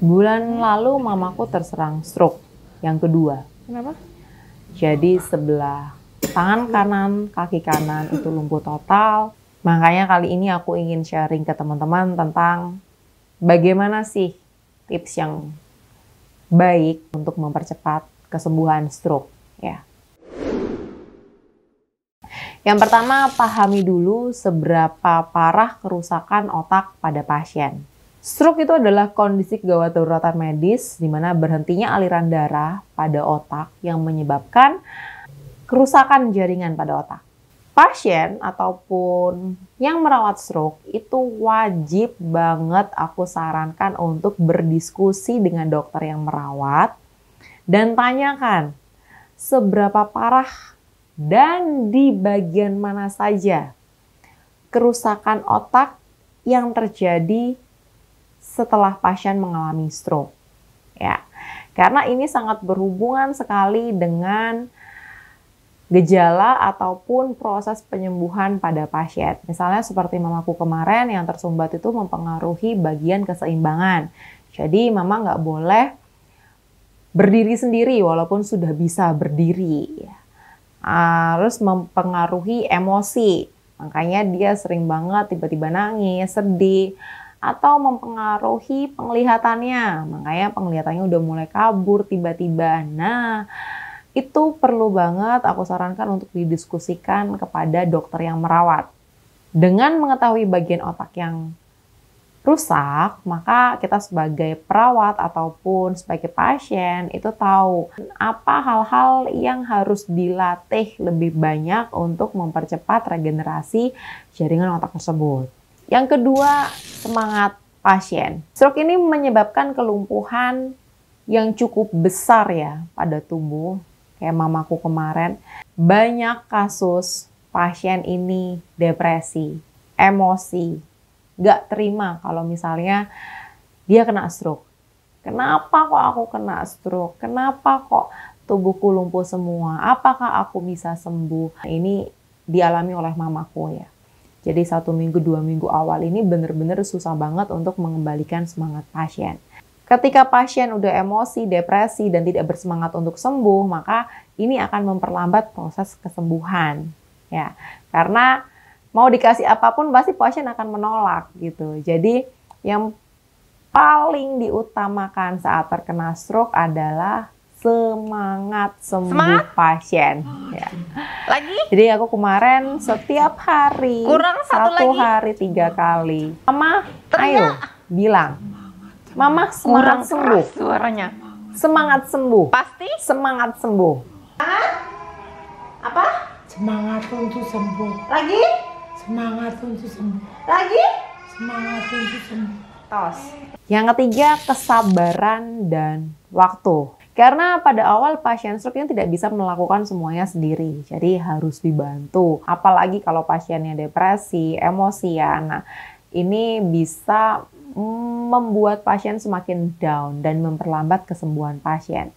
Bulan lalu mamaku terserang stroke yang kedua. Kenapa? Jadi sebelah tangan kanan, kaki kanan itu lumpuh total. Makanya kali ini aku ingin sharing ke teman-teman tentang bagaimana sih tips yang baik untuk mempercepat kesembuhan stroke ya. Yang pertama, pahami dulu seberapa parah kerusakan otak pada pasien. Stroke itu adalah kondisi kegawat daruratan medis di mana berhentinya aliran darah pada otak yang menyebabkan kerusakan jaringan pada otak. Pasien ataupun yang merawat stroke itu wajib banget aku sarankan untuk berdiskusi dengan dokter yang merawat dan tanyakan seberapa parah dan di bagian mana saja kerusakan otak yang terjadi setelah pasien mengalami stroke. Ya. Karena ini sangat berhubungan sekali dengan gejala ataupun proses penyembuhan pada pasien. Misalnya seperti mamaku kemarin yang tersumbat itu mempengaruhi bagian keseimbangan. Jadi mama nggak boleh berdiri sendiri walaupun sudah bisa berdiri. Ya. Harus ah, mempengaruhi emosi. Makanya dia sering banget tiba-tiba nangis, sedih, atau mempengaruhi penglihatannya. Makanya penglihatannya udah mulai kabur tiba-tiba. Nah, itu perlu banget aku sarankan untuk didiskusikan kepada dokter yang merawat. Dengan mengetahui bagian otak yang rusak, maka kita sebagai perawat ataupun sebagai pasien itu tahu apa hal-hal yang harus dilatih lebih banyak untuk mempercepat regenerasi jaringan otak tersebut. Yang kedua, semangat pasien. Stroke ini menyebabkan kelumpuhan yang cukup besar ya pada tubuh. Kayak mamaku kemarin, banyak kasus pasien ini depresi, emosi, gak terima kalau misalnya dia kena stroke. Kenapa kok aku kena stroke? Kenapa kok tubuhku lumpuh semua? Apakah aku bisa sembuh? Ini dialami oleh mamaku ya. Jadi satu minggu dua minggu awal ini benar-benar susah banget untuk mengembalikan semangat pasien. Ketika pasien udah emosi, depresi, dan tidak bersemangat untuk sembuh, maka ini akan memperlambat proses kesembuhan. Ya, karena mau dikasih apapun pasti pasien akan menolak gitu. Jadi yang paling diutamakan saat terkena stroke adalah semangat sembuh semangat? pasien. Lagi? Jadi aku kemarin setiap hari kurang satu, satu lagi. hari tiga kali. Mama, Ternyata. ayo bilang. Mama semangat kurang sembuh. Suaranya. Semangat sembuh. Pasti? Semangat sembuh. Apa? Semangat untuk sembuh. Lagi? Semangat untuk sembuh. Lagi? Semangat untuk sembuh. Tos. Yang ketiga kesabaran dan waktu karena pada awal pasien stroke yang tidak bisa melakukan semuanya sendiri, jadi harus dibantu. Apalagi kalau pasiennya depresi, emosian, ya. nah ini bisa mm, membuat pasien semakin down dan memperlambat kesembuhan pasien.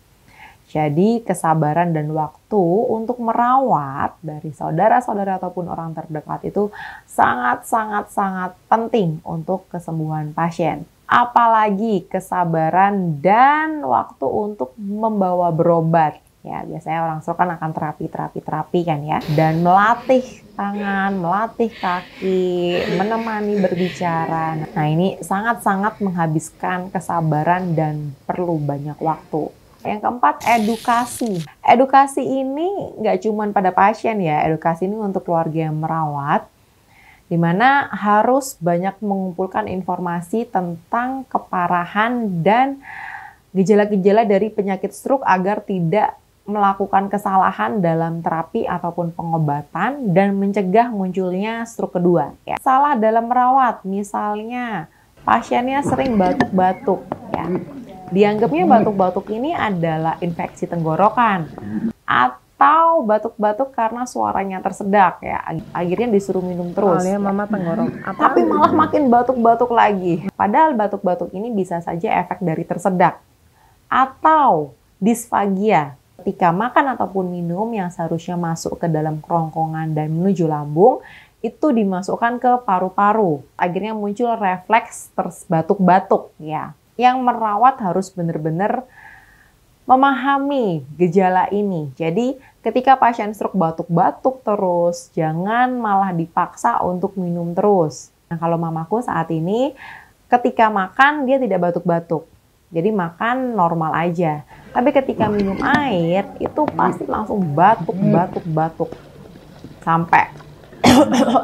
Jadi kesabaran dan waktu untuk merawat dari saudara-saudara ataupun orang terdekat itu sangat-sangat-sangat penting untuk kesembuhan pasien apalagi kesabaran dan waktu untuk membawa berobat. Ya, biasanya orang stroke kan akan terapi, terapi, terapi kan ya. Dan melatih tangan, melatih kaki, menemani berbicara. Nah, ini sangat-sangat menghabiskan kesabaran dan perlu banyak waktu. Yang keempat, edukasi. Edukasi ini nggak cuma pada pasien ya, edukasi ini untuk keluarga yang merawat, di mana harus banyak mengumpulkan informasi tentang keparahan dan gejala-gejala dari penyakit stroke agar tidak melakukan kesalahan dalam terapi ataupun pengobatan dan mencegah munculnya stroke kedua. Ya. Salah dalam merawat, misalnya pasiennya sering batuk-batuk, ya. dianggapnya batuk-batuk ini adalah infeksi tenggorokan atau atau batuk-batuk karena suaranya tersedak ya. Akhirnya disuruh minum terus. Alia ya. mama tenggorok. Tapi malah makin batuk-batuk lagi. Padahal batuk-batuk ini bisa saja efek dari tersedak atau disfagia ketika makan ataupun minum yang seharusnya masuk ke dalam kerongkongan dan menuju lambung itu dimasukkan ke paru-paru. Akhirnya muncul refleks terbatuk batuk-batuk ya. Yang merawat harus benar-benar memahami gejala ini. Jadi, ketika pasien stroke batuk-batuk terus, jangan malah dipaksa untuk minum terus. Nah, kalau mamaku saat ini ketika makan dia tidak batuk-batuk. Jadi makan normal aja. Tapi ketika minum air itu pasti langsung batuk-batuk-batuk sampai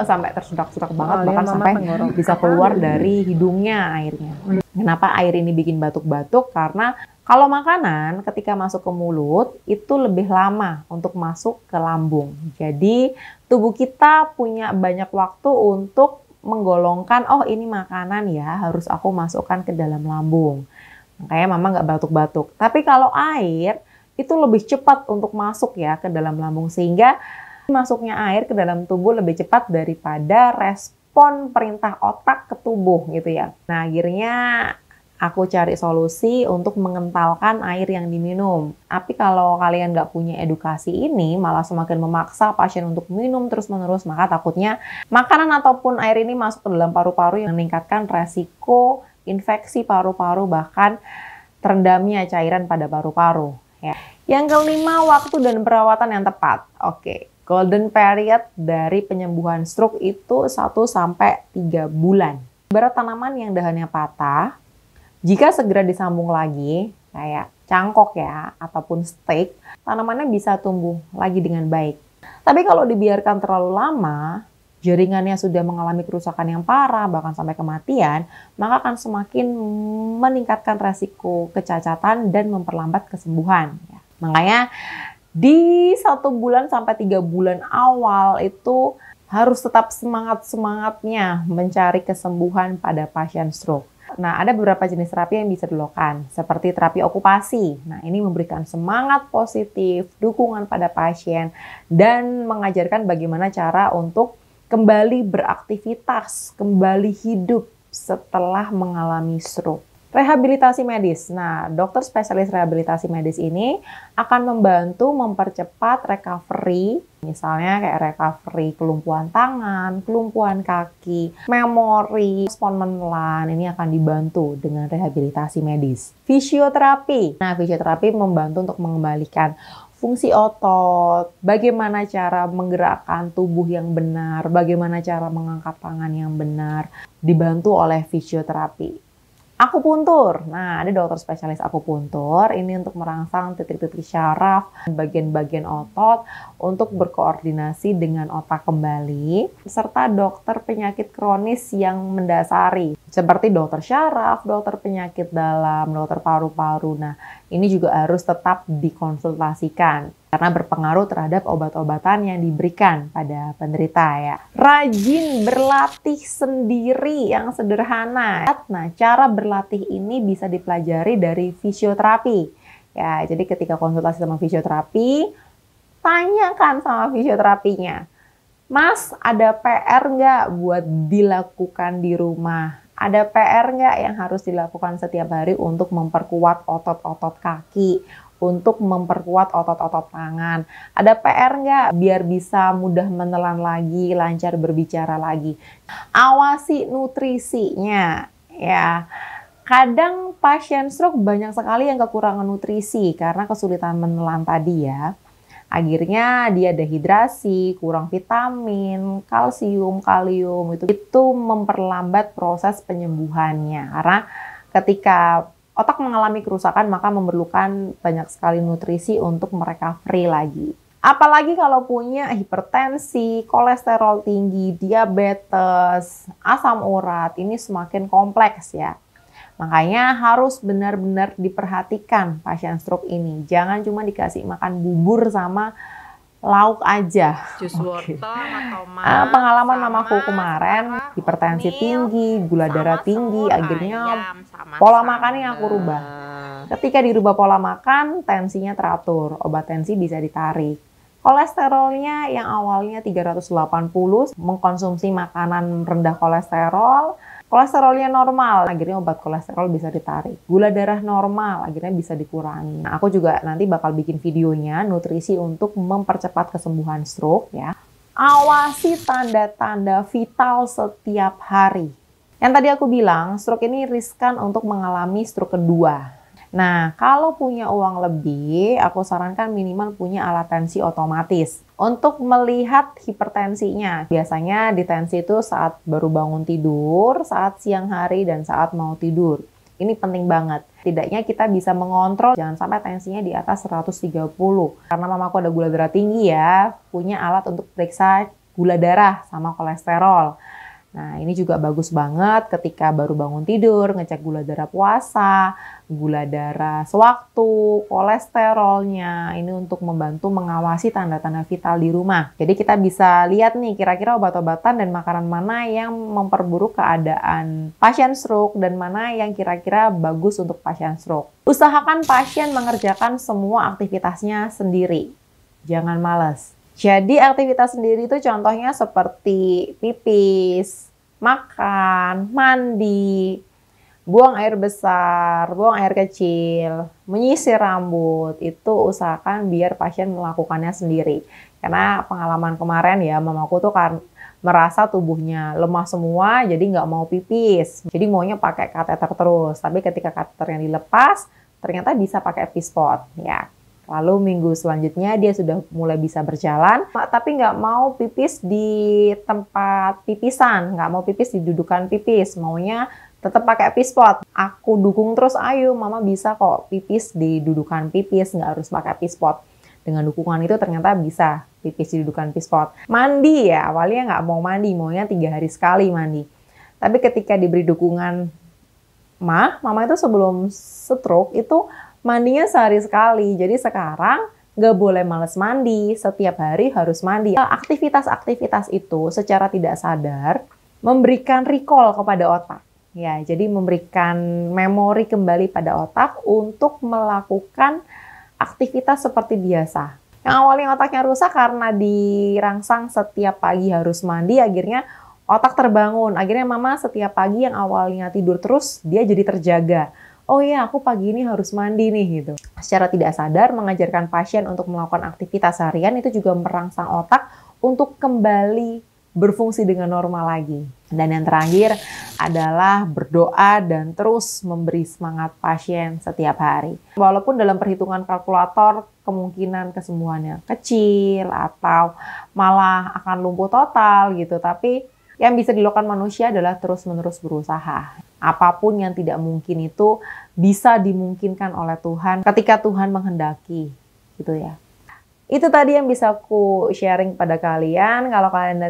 sampai tersedak-sedak banget bahkan sampai bisa keluar dari hidungnya airnya. Kenapa air ini bikin batuk-batuk? Karena kalau makanan ketika masuk ke mulut itu lebih lama untuk masuk ke lambung. Jadi tubuh kita punya banyak waktu untuk menggolongkan, oh ini makanan ya harus aku masukkan ke dalam lambung. Makanya mama nggak batuk-batuk. Tapi kalau air itu lebih cepat untuk masuk ya ke dalam lambung sehingga masuknya air ke dalam tubuh lebih cepat daripada respon perintah otak ke tubuh gitu ya. Nah akhirnya aku cari solusi untuk mengentalkan air yang diminum. Tapi kalau kalian nggak punya edukasi ini, malah semakin memaksa pasien untuk minum terus-menerus, maka takutnya makanan ataupun air ini masuk ke dalam paru-paru yang meningkatkan resiko infeksi paru-paru bahkan terendamnya cairan pada paru-paru. Ya. Yang kelima, waktu dan perawatan yang tepat. Oke, golden period dari penyembuhan stroke itu 1 3 bulan. Barat tanaman yang dahannya patah, jika segera disambung lagi, kayak cangkok ya, ataupun steak, tanamannya bisa tumbuh lagi dengan baik. Tapi kalau dibiarkan terlalu lama, jaringannya sudah mengalami kerusakan yang parah, bahkan sampai kematian, maka akan semakin meningkatkan resiko kecacatan dan memperlambat kesembuhan. Ya. Makanya di satu bulan sampai tiga bulan awal itu harus tetap semangat-semangatnya mencari kesembuhan pada pasien stroke. Nah, ada beberapa jenis terapi yang bisa dilakukan, seperti terapi okupasi. Nah, ini memberikan semangat positif, dukungan pada pasien, dan mengajarkan bagaimana cara untuk kembali beraktivitas, kembali hidup setelah mengalami stroke. Rehabilitasi medis. Nah, dokter spesialis rehabilitasi medis ini akan membantu mempercepat recovery, misalnya kayak recovery kelumpuhan tangan, kelumpuhan kaki, memori, respon Ini akan dibantu dengan rehabilitasi medis. Fisioterapi. Nah, fisioterapi membantu untuk mengembalikan fungsi otot, bagaimana cara menggerakkan tubuh yang benar, bagaimana cara mengangkat tangan yang benar, dibantu oleh fisioterapi akupuntur. Nah, ada dokter spesialis akupuntur. Ini untuk merangsang titik-titik syaraf, bagian-bagian otot untuk berkoordinasi dengan otak kembali, serta dokter penyakit kronis yang mendasari seperti dokter syaraf, dokter penyakit dalam, dokter paru-paru. Nah, ini juga harus tetap dikonsultasikan karena berpengaruh terhadap obat-obatan yang diberikan pada penderita ya. Rajin berlatih sendiri yang sederhana. Nah, cara berlatih ini bisa dipelajari dari fisioterapi. Ya, jadi ketika konsultasi sama fisioterapi, tanyakan sama fisioterapinya. Mas, ada PR nggak buat dilakukan di rumah? Ada PR nggak yang harus dilakukan setiap hari untuk memperkuat otot-otot kaki, untuk memperkuat otot-otot tangan. Ada PR nggak biar bisa mudah menelan lagi, lancar berbicara lagi. Awasi nutrisinya ya. Kadang pasien stroke banyak sekali yang kekurangan nutrisi karena kesulitan menelan tadi ya. Akhirnya dia dehidrasi, kurang vitamin, kalsium, kalium itu itu memperlambat proses penyembuhannya karena ketika otak mengalami kerusakan maka memerlukan banyak sekali nutrisi untuk mereka free lagi. Apalagi kalau punya hipertensi, kolesterol tinggi, diabetes, asam urat, ini semakin kompleks ya. Makanya harus benar-benar diperhatikan pasien stroke ini. Jangan cuma dikasih makan bubur sama lauk aja. Jus okay. atau ah, pengalaman sama, mamaku kemarin sama, hipertensi tinggi, gula darah tinggi, akhirnya pola sama. makannya aku rubah. Ketika dirubah pola makan, tensinya teratur, obat tensi bisa ditarik. Kolesterolnya yang awalnya 380 mengkonsumsi makanan rendah kolesterol kolesterolnya normal, akhirnya obat kolesterol bisa ditarik. Gula darah normal, akhirnya bisa dikurangi. Nah, aku juga nanti bakal bikin videonya nutrisi untuk mempercepat kesembuhan stroke ya. Awasi tanda-tanda vital setiap hari. Yang tadi aku bilang, stroke ini riskan untuk mengalami stroke kedua. Nah, kalau punya uang lebih, aku sarankan minimal punya alat tensi otomatis. Untuk melihat hipertensinya, biasanya di tensi itu saat baru bangun tidur, saat siang hari, dan saat mau tidur. Ini penting banget. Tidaknya kita bisa mengontrol jangan sampai tensinya di atas 130. Karena mamaku ada gula darah tinggi ya, punya alat untuk periksa gula darah sama kolesterol. Nah, ini juga bagus banget ketika baru bangun tidur, ngecek gula darah puasa, gula darah sewaktu, kolesterolnya. Ini untuk membantu mengawasi tanda-tanda vital di rumah. Jadi kita bisa lihat nih kira-kira obat-obatan dan makanan mana yang memperburuk keadaan pasien stroke dan mana yang kira-kira bagus untuk pasien stroke. Usahakan pasien mengerjakan semua aktivitasnya sendiri. Jangan males jadi aktivitas sendiri itu contohnya seperti pipis, makan, mandi, buang air besar, buang air kecil, menyisir rambut, itu usahakan biar pasien melakukannya sendiri. Karena pengalaman kemarin ya, mamaku tuh kan merasa tubuhnya lemah semua, jadi nggak mau pipis. Jadi maunya pakai kateter terus. Tapi ketika kateternya dilepas, ternyata bisa pakai pispot. Ya, Lalu minggu selanjutnya dia sudah mulai bisa berjalan, tapi nggak mau pipis di tempat pipisan, nggak mau pipis di dudukan pipis, maunya tetap pakai pispot. Aku dukung terus, Ayu, mama bisa kok pipis di dudukan pipis, nggak harus pakai pispot. Dengan dukungan itu ternyata bisa pipis di dudukan pispot. Mandi ya, awalnya nggak mau mandi, maunya tiga hari sekali mandi. Tapi ketika diberi dukungan Ma, mama itu sebelum stroke itu mandinya sehari sekali. Jadi sekarang nggak boleh males mandi, setiap hari harus mandi. Eh, aktivitas-aktivitas itu secara tidak sadar memberikan recall kepada otak. Ya, jadi memberikan memori kembali pada otak untuk melakukan aktivitas seperti biasa. Yang awalnya otaknya rusak karena dirangsang setiap pagi harus mandi, akhirnya otak terbangun. Akhirnya mama setiap pagi yang awalnya tidur terus, dia jadi terjaga oh iya aku pagi ini harus mandi nih gitu. Secara tidak sadar mengajarkan pasien untuk melakukan aktivitas harian itu juga merangsang otak untuk kembali berfungsi dengan normal lagi. Dan yang terakhir adalah berdoa dan terus memberi semangat pasien setiap hari. Walaupun dalam perhitungan kalkulator kemungkinan kesembuhannya kecil atau malah akan lumpuh total gitu, tapi yang bisa dilakukan manusia adalah terus-menerus berusaha apapun yang tidak mungkin itu bisa dimungkinkan oleh Tuhan ketika Tuhan menghendaki gitu ya. Itu tadi yang bisa aku sharing pada kalian. Kalau kalian